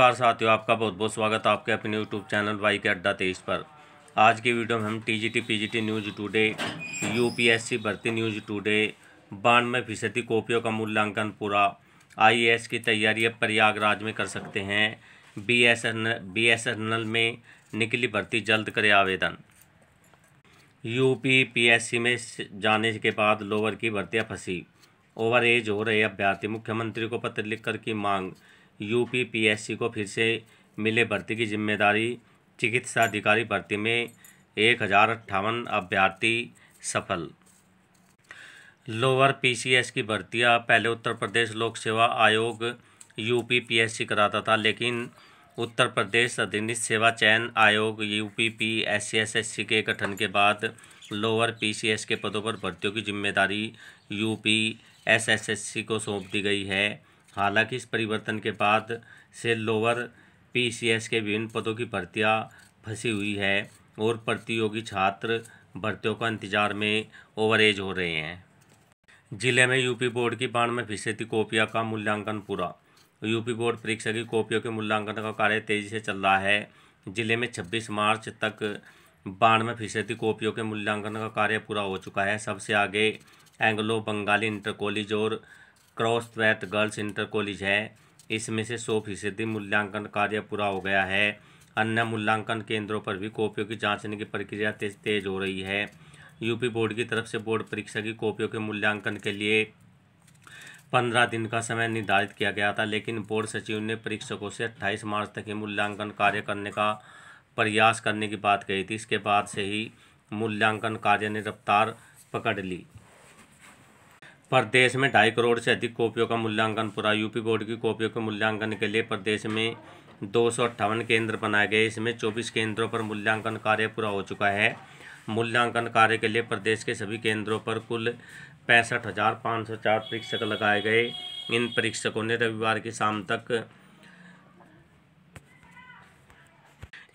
नमस्कार साथियों आपका बहुत बहुत स्वागत है आपके अपने यूट्यूब चैनल वाई के अड्डा तेईस पर आज की वीडियो में हम T T G P G T news today U P S C भर्ती न्यूज़ टूडे बानवे फीसदी कॉपियों का मूल्यांकन पूरा आई ए एस की तैयारी अब प्रयागराज में कर सकते हैं B S N N L B S में निकली भर्ती जल्द करे आवेदन यूपी सी में जाने के बाद लोअर की भर्तियाँ फंसी ओवर एज हो रहे अभ्यर्थी मुख्यमंत्री को पत्र लिखकर की मांग यूपीपीएससी को फिर से मिले भर्ती की जिम्मेदारी चिकित्सा अधिकारी भर्ती में एक हज़ार अट्ठावन अभ्यर्थी सफल लोअर पीसीएस की भर्तियां पहले उत्तर प्रदेश लोक सेवा आयोग यूपीपीएससी कराता था लेकिन उत्तर प्रदेश अधिनित सेवा चयन आयोग यू पी के गठन के बाद लोअर पीसीएस के पदों पर भर्तियों की जिम्मेदारी यूपीएसएसएससी को सौंप दी गई है हालांकि इस परिवर्तन के बाद से लोअर पीसीएस के विभिन्न पदों की भर्तियां फंसी हुई है और प्रतियोगी छात्र भर्तियों का इंतजार में ओवरेज हो रहे हैं जिले में यूपी बोर्ड की बानवे फीसदी कॉपियाँ का मूल्यांकन पूरा यूपी बोर्ड परीक्षा की कॉपियों के मूल्यांकन का कार्य तेज़ी से चल रहा है जिले में 26 मार्च तक बानवे फीसदी कॉपियों के मूल्यांकन का कार्य पूरा हो चुका है सबसे आगे एंग्लो बंगाली इंटर कॉलेज और Crosthwaite girls inter college है इसमें से सौ फीसदी मूल्यांकन कार्य पूरा हो गया है अन्य मूल्यांकन केंद्रों पर भी कॉपियों की जांचने की प्रक्रिया तेज तेज हो रही है यूपी बोर्ड की तरफ से बोर्ड परीक्षा की कॉपियों के मूल्यांकन के लिए पंद्रह दिन का समय निर्धारित किया गया था लेकिन बोर्ड सचिव ने परीक्षकों से अट्ठाईस मार्च तक ही मूल्यांकन कार्य करने का प्रयास करने की बात कही थी इसके बाद से ही मूल्यांकन कार्य ने रफ्तार पकड़ ली प्रदेश में ढाई करोड़ से अधिक कॉपियों का मूल्यांकन पूरा यूपी बोर्ड की कॉपियों के मूल्यांकन के लिए प्रदेश में दो सौ अट्ठावन केंद्र बनाए गए इसमें चौबीस केंद्रों पर मूल्यांकन कार्य पूरा हो चुका है मूल्यांकन कार्य के लिए प्रदेश के सभी केंद्रों पर कुल पैंसठ हज़ार पाँच सौ चार परीक्षक लगाए गए इन परीक्षकों ने रविवार की शाम तक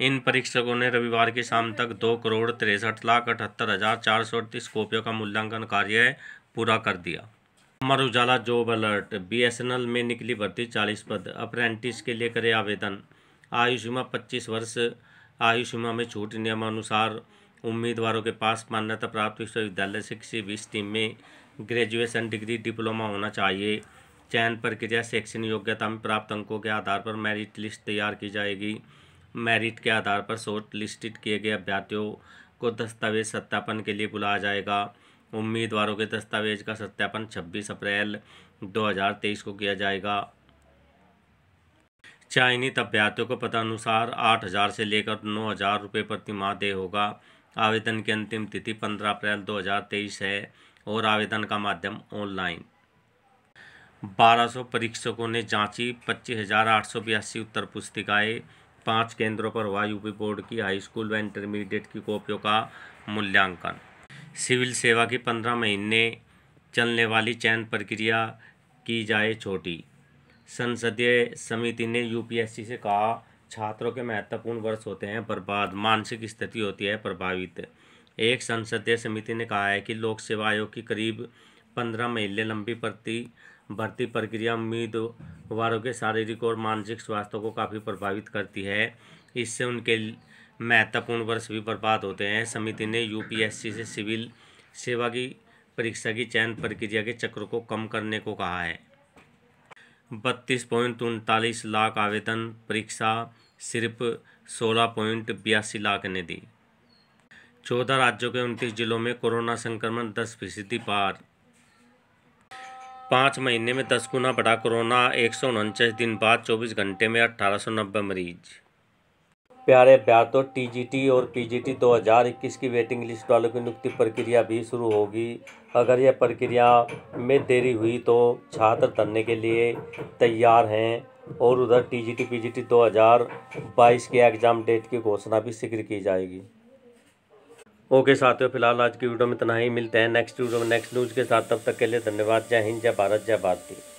इन परीक्षकों ने रविवार की शाम तक दो करोड़ तिरसठ लाख अठहत्तर हज़ार चार सौ अड़तीस कॉपियों का मूल्यांकन कार्य पूरा कर दिया Amar Ujala job alert BSNL में निकली भर्ती चालीस पद अप्रेंटिस के लिए करें आवेदन आयु सीमा पच्चीस वर्ष आयु सीमा में छूट नियमानुसार उम्मीदवारों के पास मान्यता प्राप्त विश्वविद्यालय से किसी भी स्टीम में ग्रेजुएशन डिग्री डिप्लोमा होना चाहिए चयन प्रक्रिया शैक्षणिक योग्यता में प्राप्त अंकों के आधार पर मेरिट लिस्ट तैयार की जाएगी मेरिट के आधार पर शॉर्ट लिस्टेड किए गए अभ्यर्थियों को दस्तावेज सत्यापन के लिए बुलाया जाएगा उम्मीदवारों के दस्तावेज का सत्यापन 26 अप्रैल 2023 को किया जाएगा चयनित अभ्यर्थियों को पदानुसार आठ हज़ार से लेकर नौ हज़ार रुपये प्रति माह दे होगा आवेदन की अंतिम तिथि पंद्रह अप्रैल 2023 है और आवेदन का माध्यम ऑनलाइन 1200 परीक्षकों ने जांची पच्चीस हज़ार आठ सौ बयासी उत्तर पुस्तिकाएँ पाँच केंद्रों पर हुआ यूपी बोर्ड की हाई स्कूल व इंटरमीडिएट की कॉपियों का मूल्यांकन सिविल सेवा की पंद्रह महीने चलने वाली चयन प्रक्रिया की जाए छोटी संसदीय समिति ने यूपीएससी से कहा छात्रों के महत्वपूर्ण वर्ष होते हैं बर्बाद मानसिक स्थिति होती है प्रभावित एक संसदीय समिति ने कहा है कि लोक सेवा आयोग की करीब पंद्रह महीने लंबी प्रति भर्ती प्रक्रिया उम्मीदवारों के शारीरिक और मानसिक स्वास्थ्य को काफ़ी प्रभावित करती है इससे उनके महत्वपूर्ण वर्ष भी बर्बाद होते हैं समिति ने यूपीएससी से सिविल सेवा की परीक्षा की चयन प्रक्रिया के चक्र को कम करने को कहा है बत्तीस पॉइंट उनतालीस लाख आवेदन परीक्षा सिर्फ सोलह पॉइंट बयासी लाख ने दी चौदह राज्यों के उनतीस जिलों में कोरोना संक्रमण दस फीसदी पार पाँच महीने में दस गुना बढ़ा कोरोना एक सौ उनचास दिन बाद चौबीस घंटे में अट्ठारह सौ नब्बे मरीज प्यारे प्यार तो टी और पीजीटी 2021 की वेटिंग लिस्ट वालों की नियुक्ति प्रक्रिया भी शुरू होगी अगर यह प्रक्रिया में देरी हुई तो छात्र धरने के लिए तैयार हैं और उधर टी दो हज़ार बाईस के एग्ज़ाम डेट की घोषणा भी शीघ्र की जाएगी ओके साथियों फिलहाल आज की वीडियो में इतना ही मिलते हैं नेक्स्ट वीडियो में नेक्स्ट न्यूज़ के साथ तब तक के लिए धन्यवाद जय हिंद जय भारत जय भारती